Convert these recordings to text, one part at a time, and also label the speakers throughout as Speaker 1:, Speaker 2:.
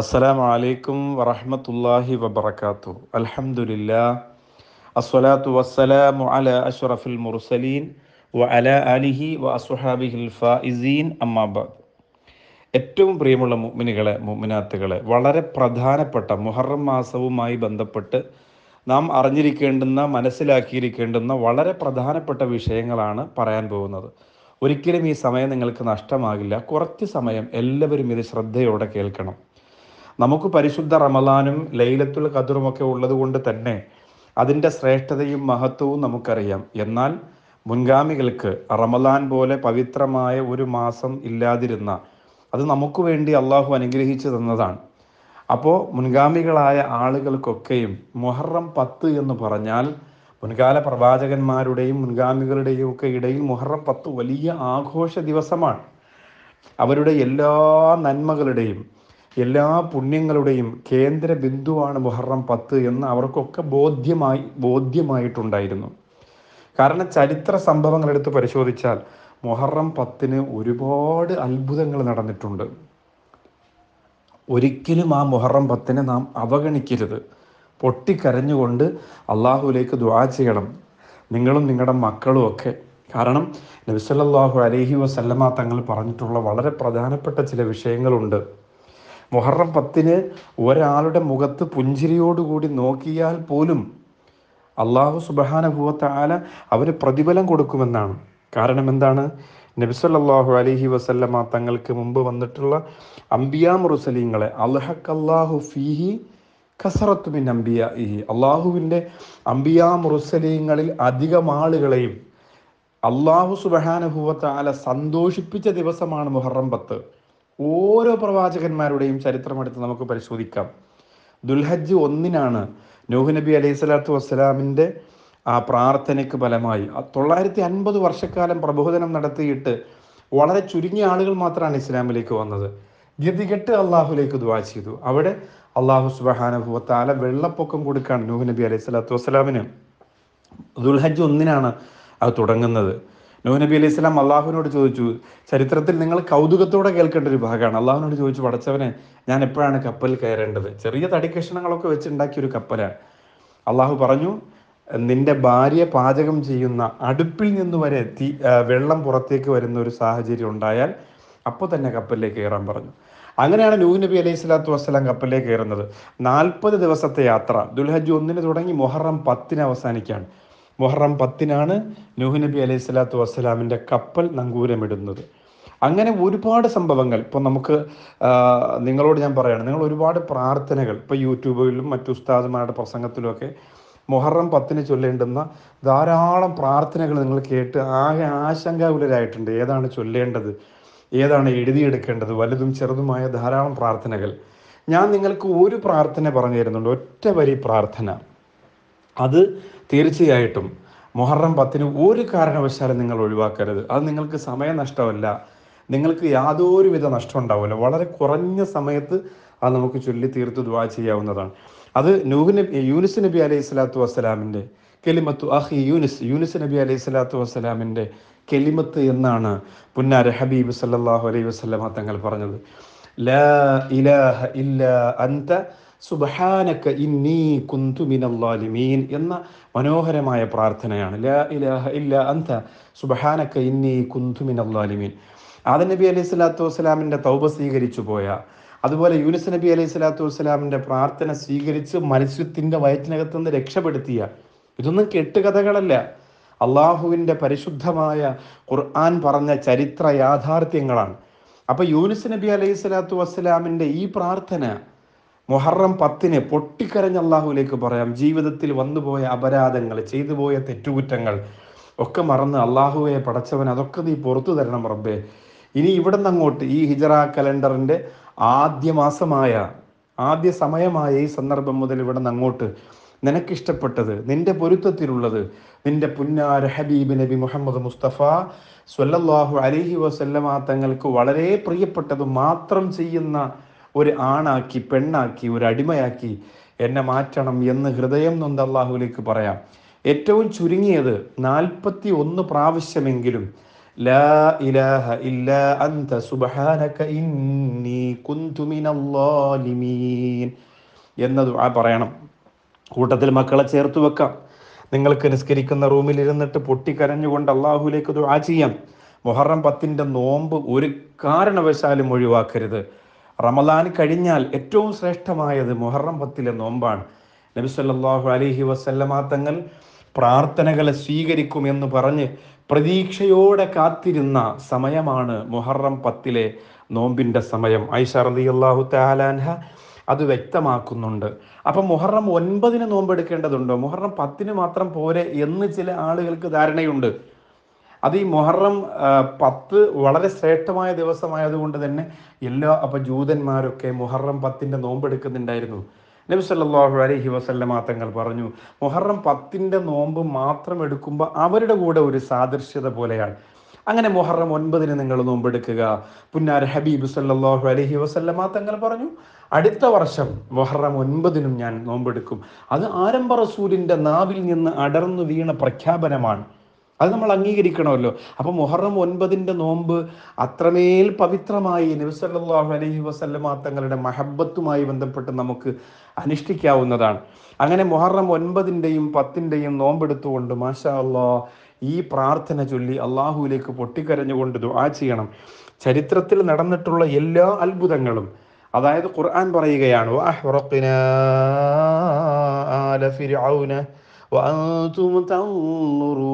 Speaker 1: അസ്സലാമു അലൈക്കും വറഹമത്തല്ലാഹി വബർക്കാത്തു അൽഹംദുലില്ലാ അസ്വലാത്തു വസ്സലാമു അല അഷ്റഫുൽ മുർസലീൻ വ അല അലിഹി വ അസുഹാബിഹിൽ ഫായിസീൻ അമ്മാബാദ് ഏറ്റവും പ്രിയമുള്ള മുഅ്മിനുകളെ മുഅ്മിനാത്തുകളെ വളരെ പ്രധാനപ്പെട്ട മുഹറം മാസവുമായി ബന്ധപ്പെട്ട് നാം അറിഞ്ഞിരിക്കേണ്ടുന്ന മനസ്സിലാക്കിയിരിക്കേണ്ടുന്ന വളരെ പ്രധാനപ്പെട്ട വിഷയങ്ങളാണ് പറയാൻ പോകുന്നത് ഒരിക്കലും ഈ സമയം നിങ്ങൾക്ക് നഷ്ടമാകില്ല കുറച്ച് സമയം എല്ലാവരും ഇത് ശ്രദ്ധയോടെ കേൾക്കണം നമുക്ക് പരിശുദ്ധ റമലാനും ലൈലത്തുൽ ഖദറും ഒക്കെ ഉള്ളത് കൊണ്ട് തന്നെ അതിൻ്റെ ശ്രേഷ്ഠതയും മഹത്വവും നമുക്കറിയാം എന്നാൽ മുൻഗാമികൾക്ക് റമലാൻ പോലെ പവിത്രമായ ഒരു മാസം ഇല്ലാതിരുന്ന അത് നമുക്ക് വേണ്ടി അള്ളാഹു അനുഗ്രഹിച്ചു തന്നതാണ് അപ്പോൾ മുൻഗാമികളായ ആളുകൾക്കൊക്കെയും മുഹറം പത്ത് എന്ന് പറഞ്ഞാൽ മുൻകാല പ്രവാചകന്മാരുടെയും മുൻഗാമികളുടെയും ഒക്കെ ഇടയിൽ മുഹറം പത്ത് വലിയ ആഘോഷ ദിവസമാണ് അവരുടെ എല്ലാ നന്മകളുടെയും എല്ലാ പുണ്യങ്ങളുടെയും കേന്ദ്ര ബിന്ദുവാണ് മുഹറം പത്ത് എന്ന് അവർക്കൊക്കെ ബോധ്യമായി ബോധ്യമായിട്ടുണ്ടായിരുന്നു കാരണം ചരിത്ര സംഭവങ്ങൾ എടുത്ത് പരിശോധിച്ചാൽ മുഹറം പത്തിന് ഒരുപാട് അത്ഭുതങ്ങൾ നടന്നിട്ടുണ്ട് ഒരിക്കലും ആ മുഹറം പത്തിനെ നാം അവഗണിക്കരുത് പൊട്ടിക്കരഞ്ഞുകൊണ്ട് അള്ളാഹുലേക്ക് ദ്വാ ചെയ്യണം നിങ്ങളും നിങ്ങളുടെ മക്കളും ഒക്കെ കാരണം നബിസല്ലാഹു അലഹി വസല്ലമ തങ്ങൾ പറഞ്ഞിട്ടുള്ള വളരെ പ്രധാനപ്പെട്ട ചില വിഷയങ്ങളുണ്ട് മുഹറം പത്തിന് ഒരാളുടെ മുഖത്ത് പുഞ്ചിരിയോടുകൂടി നോക്കിയാൽ പോലും അള്ളാഹു സുബഹാനുഭൂവത്തെ ആല അവന് പ്രതിഫലം കൊടുക്കുമെന്നാണ് കാരണം എന്താണ് നബിസല്ലാഹു അലഹി വസല്ലമ തങ്ങൾക്ക് മുമ്പ് വന്നിട്ടുള്ള അംബിയാ മുറുസലീങ്ങളെ അള്ളാഹു ഫിഹി ഖസറത്തുബിൻ അംബിയ ഇഹി അള്ളാഹുവിൻ്റെ അമ്പിയാ മുറുസലീങ്ങളിൽ അധികം ആളുകളെയും അള്ളാഹു സുബഹാനുഭൂവത്തെ ആല സന്തോഷിപ്പിച്ച ദിവസമാണ് മുഹറം പത്ത് ഓരോ പ്രവാചകന്മാരുടെയും ചരിത്രം എടുത്ത് നമുക്ക് പരിശോധിക്കാം ദുൽഹജ്ജ് ഒന്നിനാണ് നൂഹ് നബി അലൈഹി സ്വലാത്തു വസ്സലാമിൻ്റെ ആ പ്രാർത്ഥനയ്ക്ക് ഫലമായി തൊള്ളായിരത്തി അൻപത് വർഷക്കാലം പ്രബോധനം നടത്തിയിട്ട് വളരെ ചുരുങ്ങിയ ആളുകൾ മാത്രമാണ് ഇസ്ലാമിലേക്ക് വന്നത് ഗതികെട്ട് അള്ളാഹുലേക്ക് ദുവാ ചെയ്തു അവിടെ അള്ളാഹു സുബഹാനുഭവത്താല വെള്ളപ്പൊക്കം കൊടുക്കാൻ നൂഹ് നബി അലൈഹി സ്വലാത്തു വസ്സലാമിന് ദുൽഹജ്ജ് ഒന്നിനാണ് അത് തുടങ്ങുന്നത് നൂഹ് നബി അലൈഹി സ്വലാം അള്ളാഹുവിനോട് ചോദിച്ചു ചരിത്രത്തിൽ നിങ്ങൾ കൗതുകത്തോടെ കേൾക്കേണ്ട ഒരു ഭാഗമാണ് അള്ളാഹുവിനോട് ചോദിച്ചു പടച്ചവനെ ഞാൻ എപ്പോഴാണ് കപ്പൽ കയറേണ്ടത് ചെറിയ തടിക്കഷ്ണങ്ങളൊക്കെ വെച്ചുണ്ടാക്കിയ ഒരു കപ്പലാണ് അള്ളാഹു പറഞ്ഞു നിന്റെ ഭാര്യ പാചകം ചെയ്യുന്ന അടുപ്പിൽ നിന്ന് വരെ തീ വെള്ളം പുറത്തേക്ക് വരുന്ന ഒരു സാഹചര്യം ഉണ്ടായാൽ അപ്പോൾ തന്നെ കപ്പലിലേക്ക് കയറാൻ പറഞ്ഞു അങ്ങനെയാണ് നൂഹ് നബി അലൈഹി സ്വലാത്തു വസ്സലാം കപ്പലിലേക്ക് കയറുന്നത് നാൽപ്പത് ദിവസത്തെ യാത്ര ദുൽഹജ് ഒന്നിന് തുടങ്ങി മൊഹറം പത്തിന് അവസാനിക്കുകയാണ് മുഹറം പത്തിനാണ് നൂഹ് നബി അലൈഹി സ്വലാത്തു വസ്സലാമിൻ്റെ കപ്പൽ നങ്കൂരമിടുന്നത് അങ്ങനെ ഒരുപാട് സംഭവങ്ങൾ ഇപ്പോൾ നമുക്ക് നിങ്ങളോട് ഞാൻ പറയുകയാണ് നിങ്ങൾ ഒരുപാട് പ്രാർത്ഥനകൾ ഇപ്പോൾ യൂട്യൂബിലും മറ്റു ഉസ്താദുമാരുടെ പ്രസംഗത്തിലുമൊക്കെ മൊഹറം പത്തിന് ചൊല്ലേണ്ടുന്ന ധാരാളം പ്രാർത്ഥനകൾ നിങ്ങൾ കേട്ട് ആകെ ആശങ്കാകുലരായിട്ടുണ്ട് ഏതാണ് ചൊല്ലേണ്ടത് ഏതാണ് എഴുതിയെടുക്കേണ്ടത് വലുതും ചെറുതുമായ ധാരാളം പ്രാർത്ഥനകൾ ഞാൻ നിങ്ങൾക്ക് ഒരു പ്രാർത്ഥന പറഞ്ഞു തരുന്നുണ്ട് ഒറ്റ വരി പ്രാർത്ഥന അത് തീർച്ചയായിട്ടും മുഹറം പത്തിന് ഒരു കാരണവശാലും നിങ്ങൾ ഒഴിവാക്കരുത് അത് നിങ്ങൾക്ക് സമയനഷ്ടമല്ല നിങ്ങൾക്ക് യാതൊരുവിധ നഷ്ടം ഉണ്ടാവില്ല വളരെ കുറഞ്ഞ സമയത്ത് അത് നമുക്ക് ചൊല്ലി തീർത്ത് ദുവാ ചെയ്യാവുന്നതാണ് അത് നൂഹ് നബി യൂനിസ് നബി അലൈഹി സ്വലാത്തു വസ്സലാമിൻ്റെ കെലിമത്ത് അഹ് യൂനിസ് യൂനിസ് നബി അലൈഹി സ്വലാത്തു വസ്സലാമിൻ്റെ കെലിമത്ത് എന്നാണ് പുന്നാര ഹബീബ് സല്ലാഹു അലൈഹി വസ്ലമ തങ്ങൾ പറഞ്ഞത് ലാ ഇലാഹ ഇല്ല അന്ത സുബഹാനക്ക ഇന്നി കുന്തു എന്ന മനോഹരമായ പ്രാർത്ഥനയാണ് ലാ ഇലാഹ ഇല്ല അന്ത സുബഹാനക്ക ഇന്നി കുന്തു മിനല്ലാലിമീൻ ആദ നബി അലൈഹി സ്വലാത്തു വസ്സലാമിൻ്റെ തൗബ സ്വീകരിച്ചു പോയ അതുപോലെ യൂനിസ് നബി അലൈഹി സ്വലാത്തു വസ്സലാമിൻ്റെ പ്രാർത്ഥന സ്വീകരിച്ച് മത്സ്യത്തിൻ്റെ വയറ്റിനകത്ത് നിന്ന് രക്ഷപ്പെടുത്തിയ ഇതൊന്നും കെട്ടുകഥകളല്ല അള്ളാഹുവിൻ്റെ പരിശുദ്ധമായ ഖുർആൻ പറഞ്ഞ ചരിത്ര യാഥാർത്ഥ്യങ്ങളാണ് അപ്പോൾ യൂനിസ് നബി അലൈഹി സ്വലാത്തു വസ്സലാമിൻ്റെ ഈ പ്രാർത്ഥന മൊഹറം പത്തിന് പൊട്ടിക്കരഞ്ഞ അള്ളാഹുലേക്ക് പറയാം ജീവിതത്തിൽ വന്നുപോയ അപരാധങ്ങൾ ചെയ്തു പോയ തെറ്റുകുറ്റങ്ങൾ ഒക്കെ മറന്ന് അള്ളാഹുവെ പടച്ചവൻ അതൊക്കെ നീ പുറത്തു തരണം റബ്ബേ ഇനി ഇവിടെ നിന്ന് അങ്ങോട്ട് ഈ ഹിജറ കലണ്ടറിന്റെ ആദ്യ മാസമായ ആദ്യ സമയമായ ഈ സന്ദർഭം മുതൽ ഇവിടെ നിന്ന് അങ്ങോട്ട് നിനക്കിഷ്ടപ്പെട്ടത് നിന്റെ പൊരുത്തത്തിലുള്ളത് നിന്റെ പുന്നാര ഹബീബ് നബി മുഹമ്മദ് മുസ്തഫ സ്വല്ലാഹു അലഹി വസല്ലമ തങ്ങൾക്ക് വളരെ പ്രിയപ്പെട്ടത് മാത്രം ചെയ്യുന്ന ഒരു ആണാക്കി പെണ്ണാക്കി ഒരു അടിമയാക്കി എന്നെ മാറ്റണം എന്ന് ഹൃദയം നൊന്ത് അള്ളാഹുലേക്ക് പറയാം ഏറ്റവും ചുരുങ്ങിയത് നാൽപ്പത്തി ഒന്ന് പ്രാവശ്യമെങ്കിലും ലാ ഇലാഹ ഇല്ല ഇന്നി കുന്തു എന്നത് പറയണം കൂട്ടത്തിൽ മക്കളെ ചേർത്ത് വെക്കാം നിങ്ങൾക്ക് നിസ്കരിക്കുന്ന റൂമിൽ ഇരുന്നിട്ട് പൊട്ടിക്കരഞ്ഞുകൊണ്ട് അള്ളാഹുലേക്ക് ദുആ ചെയ്യാം മുഹറം പത്തിന്റെ നോമ്പ് ഒരു കാരണവശാലും ഒഴിവാക്കരുത് റമദാൻ കഴിഞ്ഞാൽ ഏറ്റവും ശ്രേഷ്ഠമായത് മുഹറം പത്തിലെ നോമ്പാണ് നബി സല്ലാഹു അലഹി വസ്ല്ലമാ തങ്ങൾ പ്രാർത്ഥനകളെ സ്വീകരിക്കും എന്ന് പറഞ്ഞ് പ്രതീക്ഷയോടെ കാത്തിരുന്ന സമയമാണ് മുഹറം പത്തിലെ നോമ്പിൻ്റെ സമയം ഐഷ റലി അള്ളാഹു താലാൻഹ അത് വ്യക്തമാക്കുന്നുണ്ട് അപ്പം മുഹറം ഒൻപതിന് നോമ്പെടുക്കേണ്ടതുണ്ടോ മുഹറം പത്തിന് മാത്രം പോരെ എന്ന് ചില ആളുകൾക്ക് ധാരണയുണ്ട് അത് ഈ മൊഹറം പത്ത് വളരെ ശ്രേഷ്ഠമായ ദിവസമായതുകൊണ്ട് തന്നെ എല്ലാ അപ്പൊ ജൂതന്മാരൊക്കെ മുഹറം നോമ്പ് നോമ്പെടുക്കുന്നുണ്ടായിരുന്നു നബി സല്ലാഹു അലഹി വസല്ലമ തങ്ങൾ പറഞ്ഞു മുഹറം പത്തിന്റെ നോമ്പ് മാത്രം എടുക്കുമ്പോൾ അവരുടെ കൂടെ ഒരു സാദൃശ്യത പോലെയാണ് അങ്ങനെ മുഹറം ഒൻപതിന് നിങ്ങൾ നോമ്പെടുക്കുക പുന്നാർ ഹബീബ് സല്ലാഹു അലഹി വസല്ലമ തങ്ങൾ പറഞ്ഞു അടുത്ത വർഷം മൊഹറം ഒൻപതിനും ഞാൻ നോമ്പെടുക്കും അത് ആരംഭ റസൂലിന്റെ നാവിൽ നിന്ന് അടർന്നു വീണ പ്രഖ്യാപനമാണ് അത് നമ്മൾ അംഗീകരിക്കണമല്ലോ അപ്പൊ മുഹറം ഒൻപതിന്റെ നോമ്പ് അത്രമേൽ പവിത്രമായി നബിസല്ലാഹു അലൈഹി വസല്ലമ തങ്ങളുടെ മഹബത്തുമായി ബന്ധപ്പെട്ട് നമുക്ക് അനുഷ്ഠിക്കാവുന്നതാണ് അങ്ങനെ മുഹറം ഒൻപതിൻ്റെയും പത്തിൻ്റെയും നോമ്പെടുത്തുകൊണ്ട് മാഷാ അള്ളാ ഈ പ്രാർത്ഥന ചൊല്ലി അള്ളാഹുവിലേക്ക് പൊട്ടിക്കരഞ്ഞുകൊണ്ട് ദുആ ചെയ്യണം ചരിത്രത്തിൽ നടന്നിട്ടുള്ള എല്ലാ അത്ഭുതങ്ങളും അതായത് ഖുർആൻ പറയുകയാണ് വഅൻതും തൻറുൻ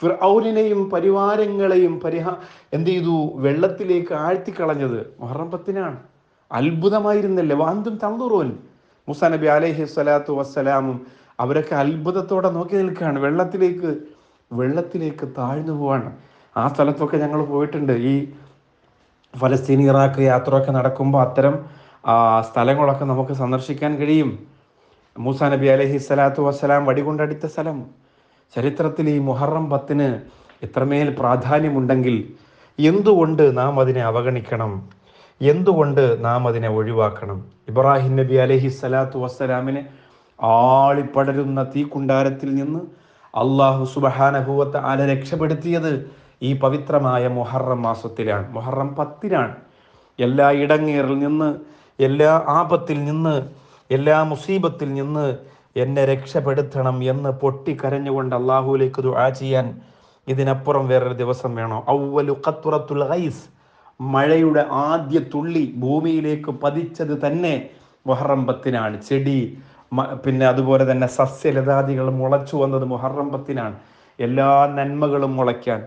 Speaker 1: ഫിർഔനെയും പരിവാരങ്ങളെയും പരിഹാ എന്ത് ചെയ്തു വെള്ളത്തിലേക്ക് ആഴ്ത്തിക്കളഞ്ഞത് മുഹറം പത്തിനാണ് അത്ഭുതമായിരുന്നല്ലേ വാന്തും തന്തൂറോൻ മുസാ നബി അലൈഹി സ്വലാത്തു വസ്സലാമും അവരൊക്കെ അത്ഭുതത്തോടെ നോക്കി നിൽക്കുകയാണ് വെള്ളത്തിലേക്ക് വെള്ളത്തിലേക്ക് താഴ്ന്നു പോവാണ് ആ സ്ഥലത്തൊക്കെ ഞങ്ങൾ പോയിട്ടുണ്ട് ഈ ഫലസ്തീൻ ഇറാഖ് ഒക്കെ നടക്കുമ്പോൾ അത്തരം സ്ഥലങ്ങളൊക്കെ നമുക്ക് സന്ദർശിക്കാൻ കഴിയും മൂസ നബി അലഹി സ്വലാത്തു വസ്സലാം വടികൊണ്ടടിത്ത സ്ഥലം ചരിത്രത്തിൽ ഈ മുഹറം പത്തിന് ഇത്രമേൽ പ്രാധാന്യമുണ്ടെങ്കിൽ എന്തുകൊണ്ട് നാം അതിനെ അവഗണിക്കണം എന്തുകൊണ്ട് നാം അതിനെ ഒഴിവാക്കണം ഇബ്രാഹിം നബി അലഹി സ്വലാത്തു വസ്സലാമിനെ ആളിപ്പടരുന്ന തീക്കുണ്ടാരത്തിൽ നിന്ന് അള്ളാഹു സുബഹാനഹൂവത്ത് ആല രക്ഷപ്പെടുത്തിയത് ഈ പവിത്രമായ മൊഹറം മാസത്തിലാണ് മൊഹറം പത്തിനാണ് എല്ലാ ഇടങ്ങേറിൽ നിന്ന് എല്ലാ ആപത്തിൽ നിന്ന് എല്ലാ മുസീബത്തിൽ നിന്ന് എന്നെ രക്ഷപ്പെടുത്തണം എന്ന് പൊട്ടിക്കരഞ്ഞുകൊണ്ട് അള്ളാഹുലേക്ക് ദുആ ചെയ്യാൻ ഇതിനപ്പുറം വേറൊരു ദിവസം വേണോ ഔവലു ഖത്തുറത്തുൽ ഖൈസ് മഴയുടെ ആദ്യ തുള്ളി ഭൂമിയിലേക്ക് പതിച്ചത് തന്നെ മുഹറം ചെടി പിന്നെ അതുപോലെ തന്നെ സസ്യലതാദികൾ മുളച്ചു വന്നത് മുഹറം എല്ലാ നന്മകളും മുളയ്ക്കാൻ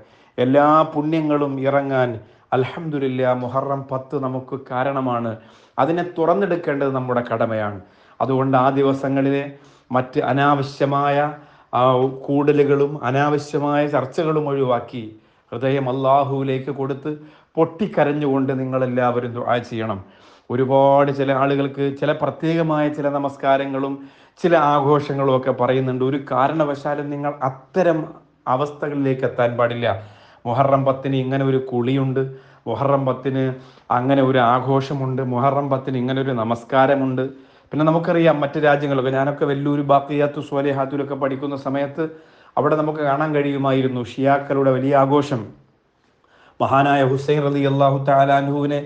Speaker 1: എല്ലാ പുണ്യങ്ങളും ഇറങ്ങാൻ അലഹമുല്ല മുഹറം പത്ത് നമുക്ക് കാരണമാണ് അതിനെ തുറന്നെടുക്കേണ്ടത് നമ്മുടെ കടമയാണ് അതുകൊണ്ട് ആ ദിവസങ്ങളിലെ മറ്റ് അനാവശ്യമായ കൂടലുകളും അനാവശ്യമായ ചർച്ചകളും ഒഴിവാക്കി ഹൃദയം അള്ളാഹുവിലേക്ക് കൊടുത്ത് പൊട്ടിക്കരഞ്ഞുകൊണ്ട് നിങ്ങളെല്ലാവരും ദുആ ചെയ്യണം ഒരുപാട് ചില ആളുകൾക്ക് ചില പ്രത്യേകമായ ചില നമസ്കാരങ്ങളും ചില ആഘോഷങ്ങളും ഒക്കെ പറയുന്നുണ്ട് ഒരു കാരണവശാലും നിങ്ങൾ അത്തരം അവസ്ഥകളിലേക്ക് എത്താൻ പാടില്ല മുഹറം പത്തിന് ഇങ്ങനെ ഒരു കുളിയുണ്ട് മുഹറം പത്തിന് അങ്ങനെ ഒരു ആഘോഷമുണ്ട് മുഹറം പത്തിന് ഇങ്ങനെ ഒരു നമസ്കാരമുണ്ട് പിന്നെ നമുക്കറിയാം മറ്റ് രാജ്യങ്ങളൊക്കെ ഞാനൊക്കെ വലിയൊരു ബാക്കിയാത്തു സോലേഹാത്തുലൊക്കെ പഠിക്കുന്ന സമയത്ത് അവിടെ നമുക്ക് കാണാൻ കഴിയുമായിരുന്നു ഷിയാക്കളുടെ വലിയ ആഘോഷം മഹാനായ ഹുസൈൻ അലി അള്ളാഹു താലാൻഹുവിനെ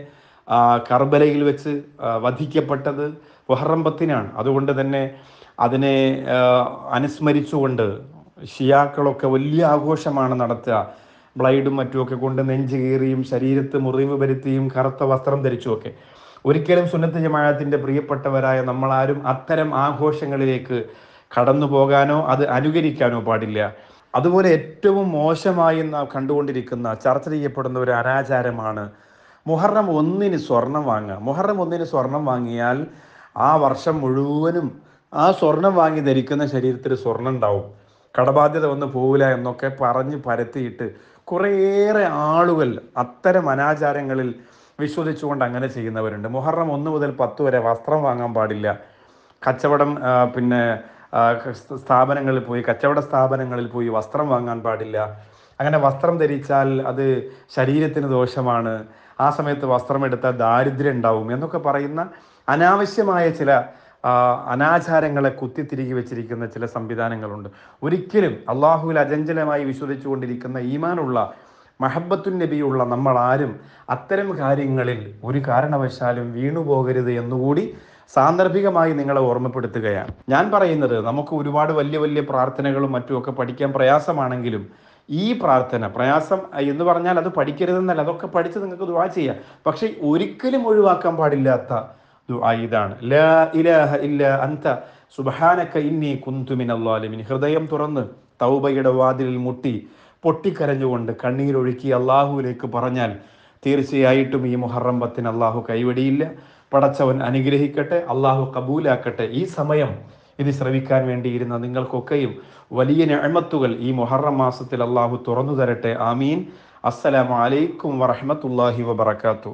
Speaker 1: കർബലയിൽ വെച്ച് വധിക്കപ്പെട്ടത് മുഹറം പത്തിനാണ് അതുകൊണ്ട് തന്നെ അതിനെ അനുസ്മരിച്ചുകൊണ്ട് ഷിയാക്കളൊക്കെ വലിയ ആഘോഷമാണ് നടത്തുക ബ്ലൈഡും മറ്റുമൊക്കെ കൊണ്ട് നെഞ്ച് കീറിയും ശരീരത്ത് മുറിവ് വരുത്തിയും കറുത്ത വസ്ത്രം ധരിച്ചുമൊക്കെ ഒരിക്കലും സുന്നത്ത് ജമാഅത്തിൻ്റെ പ്രിയപ്പെട്ടവരായ നമ്മളാരും അത്തരം ആഘോഷങ്ങളിലേക്ക് കടന്നു പോകാനോ അത് അനുകരിക്കാനോ പാടില്ല അതുപോലെ ഏറ്റവും മോശമായി നാം കണ്ടുകൊണ്ടിരിക്കുന്ന ചർച്ച ചെയ്യപ്പെടുന്ന ഒരു അനാചാരമാണ് മുഹറം ഒന്നിന് സ്വർണം വാങ്ങുക മുഹറം ഒന്നിന് സ്വർണം വാങ്ങിയാൽ ആ വർഷം മുഴുവനും ആ സ്വർണം വാങ്ങി ധരിക്കുന്ന ശരീരത്തിൽ സ്വർണം ഉണ്ടാവും കടബാധ്യത ഒന്നും പോവില്ല എന്നൊക്കെ പറഞ്ഞ് പരത്തിയിട്ട് കുറേയേറെ ആളുകൾ അത്തരം അനാചാരങ്ങളിൽ വിശ്വസിച്ചുകൊണ്ട് അങ്ങനെ ചെയ്യുന്നവരുണ്ട് മുഹറം ഒന്ന് മുതൽ പത്ത് വരെ വസ്ത്രം വാങ്ങാൻ പാടില്ല കച്ചവടം പിന്നെ സ്ഥാപനങ്ങളിൽ പോയി കച്ചവട സ്ഥാപനങ്ങളിൽ പോയി വസ്ത്രം വാങ്ങാൻ പാടില്ല അങ്ങനെ വസ്ത്രം ധരിച്ചാൽ അത് ശരീരത്തിന് ദോഷമാണ് ആ സമയത്ത് വസ്ത്രമെടുത്താൽ ദാരിദ്ര്യം ഉണ്ടാവും എന്നൊക്കെ പറയുന്ന അനാവശ്യമായ ചില അനാചാരങ്ങളെ കുത്തിത്തിരികി വെച്ചിരിക്കുന്ന ചില സംവിധാനങ്ങളുണ്ട് ഒരിക്കലും അള്ളാഹുവിൽ അചഞ്ചലമായി കൊണ്ടിരിക്കുന്ന ഈമാനുള്ള മഹബത്തു നബിയുള്ള നമ്മൾ ആരും അത്തരം കാര്യങ്ങളിൽ ഒരു കാരണവശാലും വീണുപോകരുത് എന്നുകൂടി സാന്ദർഭികമായി നിങ്ങളെ ഓർമ്മപ്പെടുത്തുകയാണ് ഞാൻ പറയുന്നത് നമുക്ക് ഒരുപാട് വലിയ വലിയ പ്രാർത്ഥനകളും മറ്റുമൊക്കെ പഠിക്കാൻ പ്രയാസമാണെങ്കിലും ഈ പ്രാർത്ഥന പ്രയാസം എന്ന് പറഞ്ഞാൽ അത് പഠിക്കരുതെന്നല്ല അതൊക്കെ പഠിച്ച് നിങ്ങൾക്ക് ദുവാ ചെയ്യാം പക്ഷേ ഒരിക്കലും ഒഴിവാക്കാൻ പാടില്ലാത്ത ഇതാണ് ലാ ഇലാഹ ഇല്ല ഇന്നി കുന്തു ഹൃദയം തുറന്ന് തൗബയുടെ വാതിലിൽ മുട്ടി പൊട്ടിക്കരഞ്ഞുകൊണ്ട് കണ്ണീരൊഴുക്കി അള്ളാഹുവിലേക്ക് പറഞ്ഞാൽ തീർച്ചയായിട്ടും ഈ മുഹറം അള്ളാഹു കൈവടിയില്ല പടച്ചവൻ അനുഗ്രഹിക്കട്ടെ അള്ളാഹു കബൂലാക്കട്ടെ ഈ സമയം ഇത് ശ്രവിക്കാൻ വേണ്ടിയിരുന്ന നിങ്ങൾക്കൊക്കെയും വലിയ ഞഴമത്തുകൾ ഈ മുഹറം മാസത്തിൽ അള്ളാഹു തുറന്നു തരട്ടെ ആമീൻ അസ്സലാമലൈക്കും വറഹമത്തല്ലാഹി വബർക്കാത്തു